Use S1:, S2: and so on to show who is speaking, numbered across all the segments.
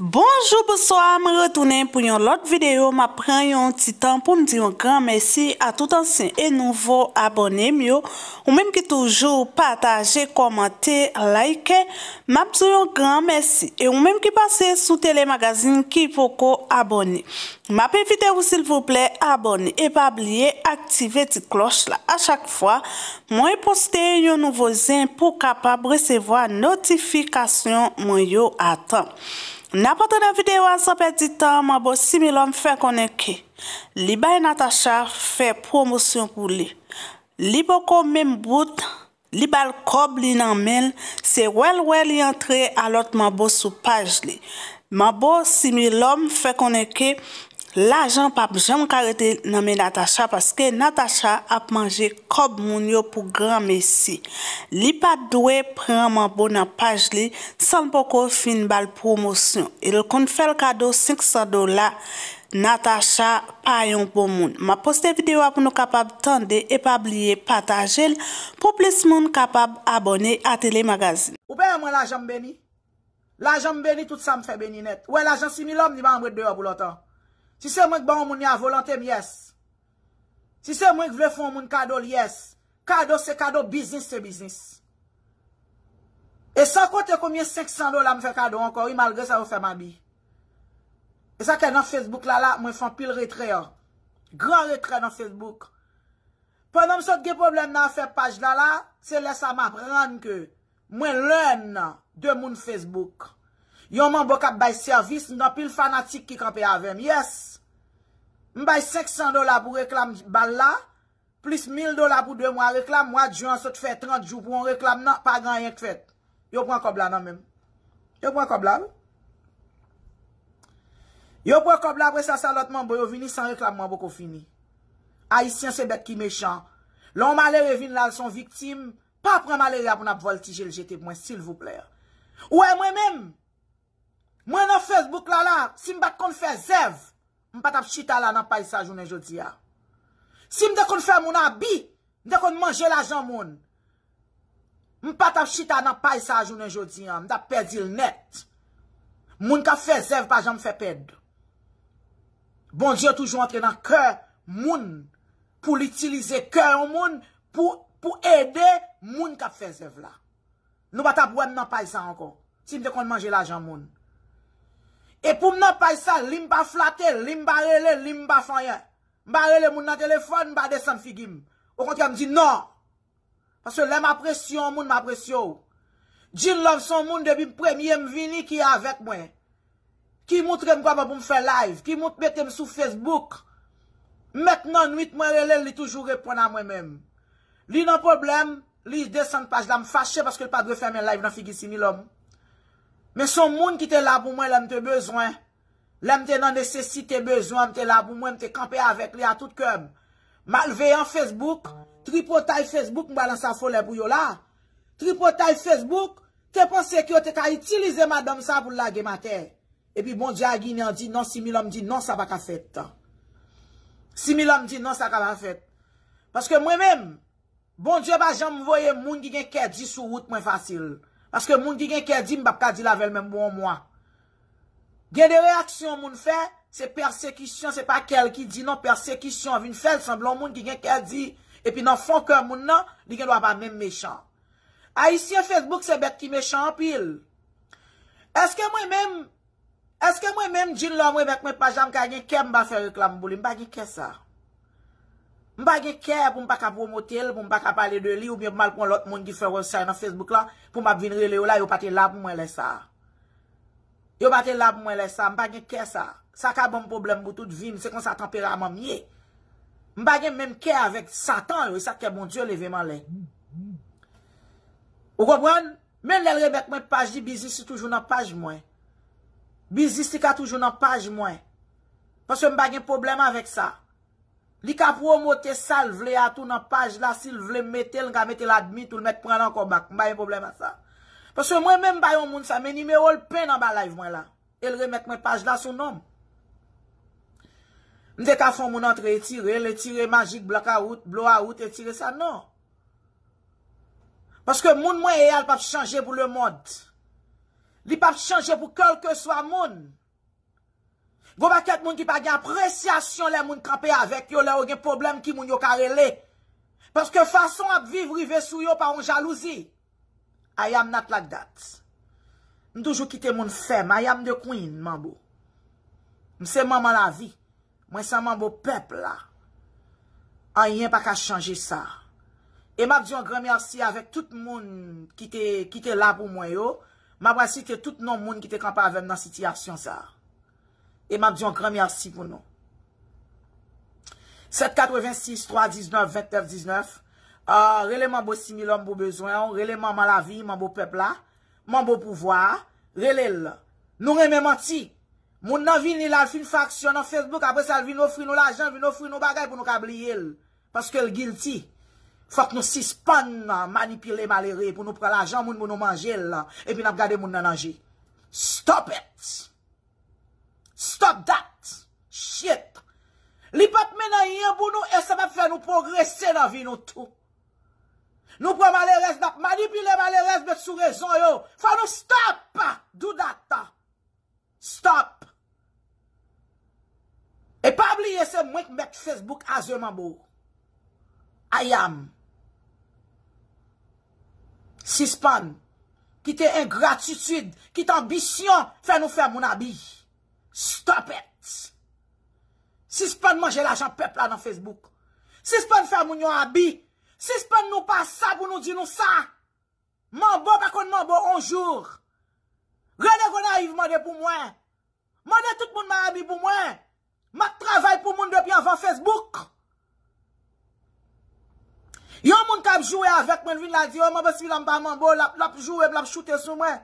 S1: Bonjour, bonsoir, me retounen pou yon lot videyo, ma pren yon titan pou mdi yon gran mersi a tout ansin e nouvo abonem yo Ou menm ki toujou pataje, komante, like, ma pso yon gran mersi E ou menm ki pase sou telemagazin ki voko abonem Ma pevite ou silvouple abonem e pa blie aktive ti kloch la A chak fwa, mwen poste yon nouvo zin pou kapab resevo a notifikasyon mwen yo atan Mwen poste yon nouvo zin pou kapab resevo a notifikasyon mwen yo atan N apote nan videyo an sanpe di tan, ma bo si mi lom fe koneke. Li bay Natacha fe promosyon kou li. Li bo kon menm bout, li bal kob li nan men, se wel wel li entre alot ma bo sou paj li. Ma bo si mi lom fe koneke, Lajan pap jem karete nomen Natacha paske Natacha ap manje kob moun yo pou gran mesi. Li pat dwe preman bo nan paj li, san poko fin bal promosyon. El kon fèl kado 500 dola, Natacha payon pou moun. Ma poste video ap nou kapab tande epabliye pata jel pou plis moun kapab abone a telemagazin.
S2: Ou peye mwen lajam beni? Lajam beni tout sa m fe beni net. Ouwe lajam simi lom li ban mwet deyo pou lotan. Si se mwen k ban moun ya volantem, yes. Si se mwen k vle foun moun kado, yes. Kado se kado, biznis se biznis. E sa kote koumye 500 dola mwen fè kado anko, imalge sa wè fè mami. E sa kè nan Facebook lala, mwen fè pil retre an. Gran retre nan Facebook. Pwè nan mwen sot gè problem nan fè page lala, se lè sa m apren ke mwen lèn nan dè moun Facebook. Yon man bok ap bay servis, nan pil fanatik ki kapè avèm. Yes! M bay 500 dola pou reklam bal la, plis 1000 dola pou 2 mwa reklam, mwa djou an sot fè 30 jou pou an reklam, nan, pa gran yon k fèt. Yon pou an kobla nan mèm. Yon pou an kobla mèm. Yon pou an kobla apre sa salotman, bo yo vini san reklam man bok ou fini. A yisien se bet ki mechan. Lon malè revin lan son viktim, pa pran malè ya pou nan pou voltijel jete mwen, sil vouplèr. Ouè mwen mèm, Mwen nan Facebook la la, si m bak kon fè zèv, m pat ap chita la nan paisajounen jodi ya. Si m de kon fè moun abi, m de kon manje la jan moun. M pat ap chita nan paisajounen jodi ya, m da pèdil net. Moun ka fè zèv pa jan m fè pèd. Bon diyo toujou antre nan kèr moun pou l'utilize kèr moun pou ede moun ka fè zèv la. M bat ap wè nan paisajounen jodi ya. Si m de kon manje la jan moun. E poum nan pay sa, li mba flatel, li mba rele, li mba fanyen. Mba rele moun nan telefon, mba de san figim. Ou konti an mdi nan. Pase le m apresyon moun, m apresyon. Jin love son moun debi m premye m vini ki avet mwen. Ki mout ren kwa m pou m fe live, ki mout metem sou Facebook. Mek nan, nwit mwen rele, li toujou repon an mwen men. Li nan problem, li de san page, la m fache paske l pa dre fe men live nan figi si ni lom. Men son moun ki te la pou mwen lèm te bezwen, lèm te nan desesi te bezwen, lèm te la pou mwen, lèm te kampe avèk li a tout kèm. Ma lve yon Facebook, tripotay Facebook mbalan sa folè pou yon la. Tripotay Facebook, te panse ki yo te ka itilize madame sa pou lèm ge mater. Epi bon diya gini an di, nan simil an di, nan sa baka fèt. Simil an di, nan sa baka fèt. Paske mwen mèm, bon diya ba jan mvoye moun ki gen kè di sou wout mwen fasil. Paske moun ki gen kè di, mbap kè di lavel mèm moun bon mwa. Gen de reaksyon moun fè, se persekisyon, se pa kel ki di, non persekisyon. Vyn fèl, san blon moun ki gen kè di, epi nan fon kè moun nan, di gen do apan mèm mechan. A isi yo Facebook, se bet ki mechan apil. Eske mwen mèm, eske mwen mèm jil lò mwen bet mwen pajam kè gen kem ba fè reklam mboulim, bagi kè sa? M bagye kè pou m baka pou motel, pou m baka pale de li, ou m yon mal pou l ot moun di fè wèl sa yon Facebook la, pou m ap vinre le ou la, yon patè la pou m wèlè sa. Yon patè la pou m wèlè sa, m bagye kè sa. Sa ka bom problem goutou di vi, m se kon sa tempera m wèm ye. M bagye mèm kè avèk satan yo, sa kè bon Diyo leve man lè. Ou gòpwen, mèm lè lè mèk mwen paj di, bizis si toujoun an paj mwen. Bizis si ka toujoun an paj mwen. Pas yo m bagye problem avèk sa. Li ka promote sa, li vle a tou nan paj la, si li vle mette, li ka mette la dmit ou li mette pran an kon bak, mwen baye problem a sa. Paske mwen mwen baye an moun sa, meni mè ou l'pe nan ba live mwen la, el remet mwen paj la sou nom. Mwen de ka fon moun antre etire, el etire magik, bloka out, blo a out, etire sa, nan. Paske moun mwen e al pap chanje pou le mod, li pap chanje pou kelke swa moun. Go ba ket moun ki pa gen apresyasyon lè moun krapè avèk yo lè ou gen problem ki moun yo kare lè. Paske fason ap viv rive sou yo pa ou jalouzi. A yam nat lak dat. Mdoujou kite moun fem, a yam de kouin mambou. Mse maman la vi. Mwen se maman bou pepl la. A yen pa ka chanji sa. E mab diyon gremersi avèk tout moun ki te la pou mwen yo. Mabrasi te tout non moun ki te kampa avèm nan sitiyasyon sa. Eman diyon kran miyansi pou nou. 7-86-3-19-29-19 ah, Relèman bo similon bo bezwen. Relèman man la vi. Man bo pepla. Man bo pouvoar. Relèl. Nou remèman ti. Moun nan vinil al fin faksyon nan Facebook. Apre sal vin ofri nou la jan. Vin ofri nou bagay pou nou kabli el. Paske el guilty. Fak nou sispan nan manipile malere. Pou nou pral la jan moun moun nou manje el. E pin ap gade moun nan anje. Stop it! Stop dat. Shit. Li pat mena yon bou nou, e sep ap fè nou progresè nan vi nou tou. Nou pou mani pile mani res bet sou rezon yo. Fè nou stop. Do dat ta. Stop. E pabli ye se mwenk mek Facebook azèman bou. Ayam. Sispan. Ki te ingratitude, ki te ambisyon, fè nou fè moun abi. Sispan. Stop it. Si se pen mwen jel ajan pepla nan Facebook. Si se pen fè mwen yon abi. Si se pen nou pa sa pou nou di nou sa. Mwen bo pa kon mwen bo onjour. Gwene gwen a yiv mwen de pou mwen. Mwen de tout moun mwen abi pou mwen. Mwen travay pou moun de pi avan Facebook. Yon moun kap jowe avèk mwen vin la diyo oh, mwen besi lam pa mwen bo lap jowe blap choute sou mwen.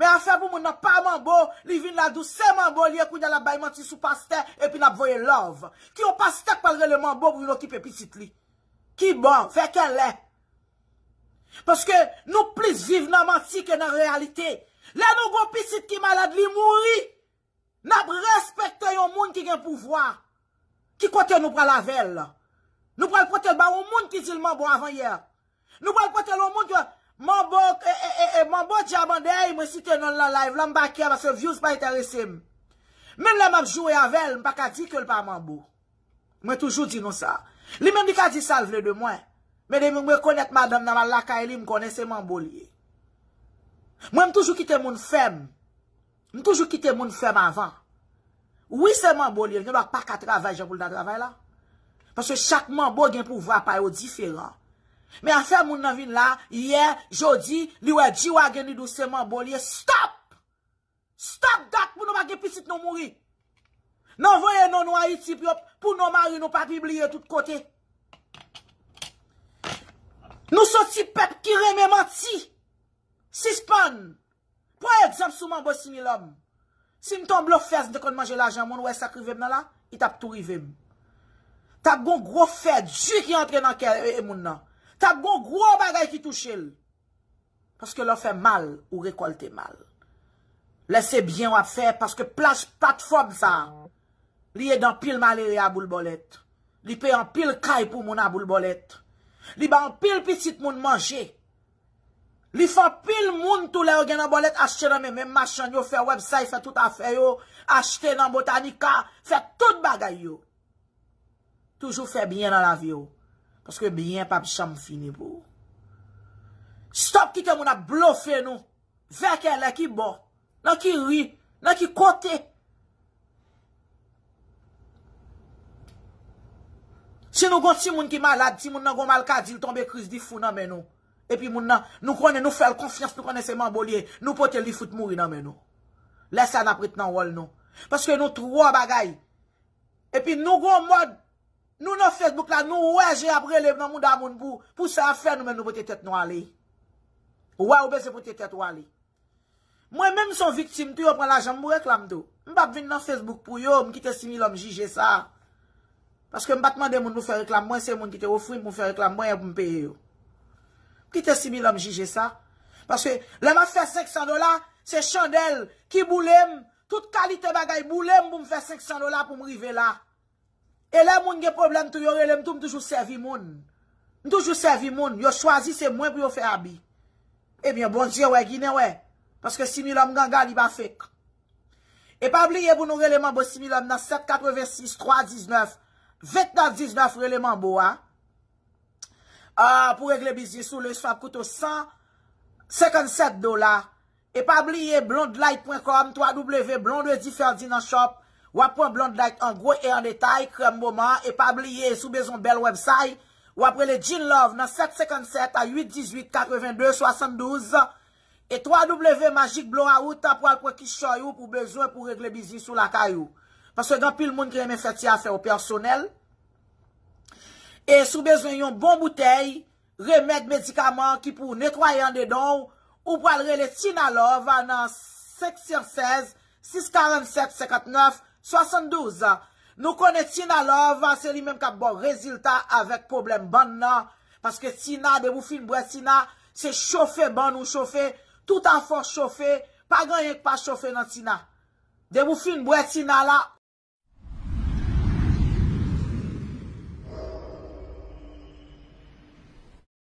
S2: Mè a fè pou moun nan pa mambò, li vin nan dousè mambò, li akoun nan la bayman ti sou pastè, epi nan ap voye lòv. Ki yo pastè ak palre le mambò pou nou ki pe pisit li. Ki bon, fè ke lè. Paske nou plis viv nan mansi ke nan realite. Lè nou go pisit ki malade li mouri. Nan ap respekte yon moun ki gen pouvoi. Ki kote nou pralavell. Nou pral prote l ba yon moun ki zil mambò avan yè. Nou pral prote l yon moun ki... Man bo, e, e, eh, e, eh, e, eh, man bo dja mande, e, mwen siten nan la live, lan bakye, mwen se vyoz pa interese mwen. Men mwen ap jowe avèl, mwen pa ka di kèl pa man bo. Mwen toujou di nou sa. Li men di ka di sal vle de mwen. Men de mwen mwen konèt madèm nan mwen laka e li, mwen konèt se man bo li. Mwen mwen toujou kite moun fem. Mwen toujou kite moun fem avan. Ou yi se man bo li, mwen lak pa ka travèl, jè mwen lak travèl la. Pasè chak man bo gen pou vwa pa yo diferan. Men an fè moun nan vin la, yè, jodi, li wè, djiwa geni dousèman bolye, stop! Stop dat pou nou bagè pisit nou mouri! Nan voye non, nou nou a iti piop, pou nou mari nou pa pibliye tout kote! Nou sot si pep kirem e manti! Si spon! Pwa e djam souman bo sinilom? Si mton blok fèz de kon manje la jan, moun wè sakrivem nan la, i tap tourivem. Ta bon gro fèd, jwi ki antre nan kè, e moun nan! Sab gwo gwo bagay ki touche el. Paske lò fè mal ou rekolte mal. Lè se byen wap fè, paske plas patfob zan. Li e dan pil malere a boul bolet. Li pey an pil kay pou moun a boul bolet. Li ba an pil pisit moun manje. Li fò pil moun tou lè ou gen nan bolet achte nan men men machan yo, fè website, fè tout a fè yo, achte nan botanika, fè tout bagay yo. Toujou fè byen nan la vyo. Paske byen pap chanm fini pou. Stop ki te moun a blofe nou. Veke la ki bo. Nan ki ri. Nan ki kote. Si nou gosi moun ki malade. Si moun nan gomal kadi. Lou tombe kriz di foun nan men nou. E pi moun nan nou konen nou fel konfians. Nou konen seman bolye. Nou pote li foute mouri nan men nou. Lesa nan prit nan wol nou. Paske nou tro bagay. E pi nou gomod. Nou nan Facebook la, nou wè jè ap relem nan moun da moun pou, pou se a fè, nou mè nou pote tèt nou alè. Wè ou bè se pote tèt nou alè. Mwen mèm son vitime pou yo pran la jèm mou reklam do. Mbap vin nan Facebook pou yo, mkite simi lòm jige sa. Paske mbap mèm de moun mou fè reklam mwen, se moun ki te ofri mpou mfè reklam mwen, mpou mpeye yo. Mkite simi lòm jige sa. Paske lè mwè fè 500 dola, se chandel ki boulem, tout kalite bagay boulem mpou mfè 500 dola pou mrive la. E la moun gen problem tou yo relem tou m toujou servi moun. M toujou servi moun. Yo chwazi se mwen pou yo fe abi. Ebyen bon diye we gine we. Paske simi lom ganga li ba fek. E pabliye pou nou releman bo simi lom nan 7, 4, 6, 3, 19. 8, 9, 19 releman bo an. A pou regle bizye sou le swap koutou 100, 57 dola. E pabliye blondelight.com, 3W, blondwe di ferdi nan shop. Wap wè blon dèk an gro e an detay krem mouman e pa blie sou bezon bel wèbsay. Wap wè le gin love nan 7.57 a 8.18.82.72. E 3W magik blon a wout ap wè kwa ki choy ou pou bezon pou regle bizi sou la kayou. Pansè gant pil moun kremen fèti a fè ou personel. E sou bezon yon bon bouteil, remèd medikaman ki pou netwayan de don. Wè wè le sinalove nan 7.16, 6.47, 7.59. 72, nou konet Sina love, se li menm kap bon rezilta avèk problem ban nan, paske Sina, de wou fin bwè Sina, se chofè ban ou chofè, tout an fò chofè, pa gan yèk pa chofè nan Sina. De wou fin bwè Sina la,